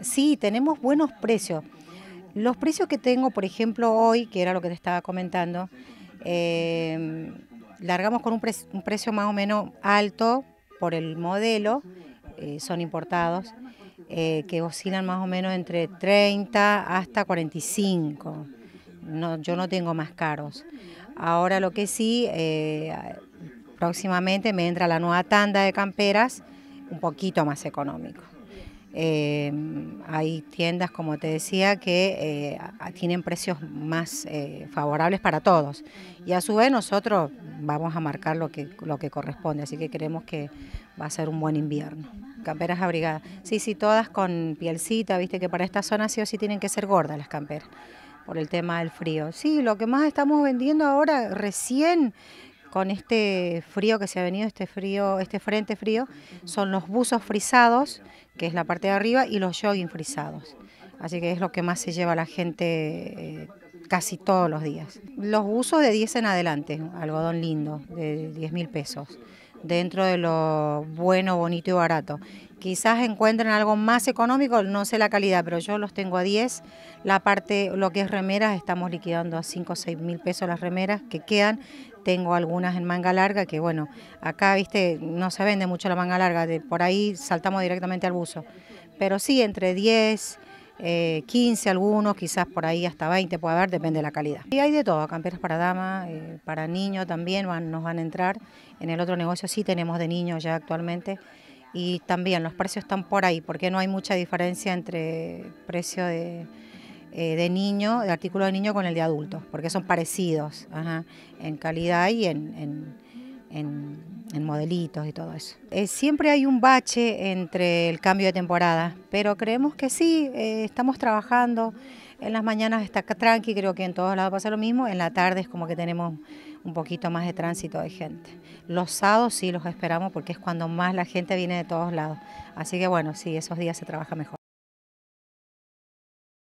Sí, tenemos buenos precios. Los precios que tengo, por ejemplo, hoy, que era lo que te estaba comentando, em, largamos con un, precio más o menos alto por el modelo, eh, son importados, eh, que oscilan más o menos entre 30 hasta 45. yo no tengo más caros. Ahora lo que sí, eh, próximamente me entra la nueva tanda de camperas, un poquito más económico. Eh, hay tiendas, como te decía, que eh, tienen precios más eh, favorables para todos. Y a su vez nosotros vamos a marcar lo que, lo que corresponde, así que creemos que va a ser un buen invierno. Camperas abrigadas. Sí, sí, todas con pielcita, viste que para esta zona sí o sí tienen que ser gordas las camperas por el tema del frío. Sí, lo que más estamos vendiendo ahora recién con este frío que se ha venido, este frío, este frente frío, son los buzos frisados, que es la parte de arriba, y los jogging frisados. Así que es lo que más se lleva la gente eh, casi todos los días. Los buzos de 10 en adelante, algodón lindo, de 10 mil pesos dentro de lo bueno, bonito y barato. Quizás encuentren algo más económico, no sé la calidad, pero yo los tengo a 10. La parte, lo que es remeras, estamos liquidando a 5 o 6 mil pesos las remeras que quedan. Tengo algunas en manga larga que, bueno, acá, viste, no se vende mucho la manga larga, de, por ahí saltamos directamente al buzo. Pero sí, entre 10, 15 eh, algunos, quizás por ahí hasta 20 puede haber, depende de la calidad. Y hay de todo, camperas para dama eh, para niño también nos van a entrar. En el otro negocio sí tenemos de niños ya actualmente y también los precios están por ahí, porque no hay mucha diferencia entre precio de, eh, niño, de artículo de niño con el de adultos, porque son parecidos en calidad y en en, modelitos y todo eso. Eh, siempre hay un bache entre el cambio de temporada, pero creemos que sí, eh, estamos trabajando. En las mañanas está tranqui, creo que en todos lados pasa lo mismo. En la tarde es como que tenemos un poquito más de tránsito de gente. Los sábados sí los esperamos porque es cuando más la gente viene de todos lados. Así que bueno, sí, esos días se trabaja mejor.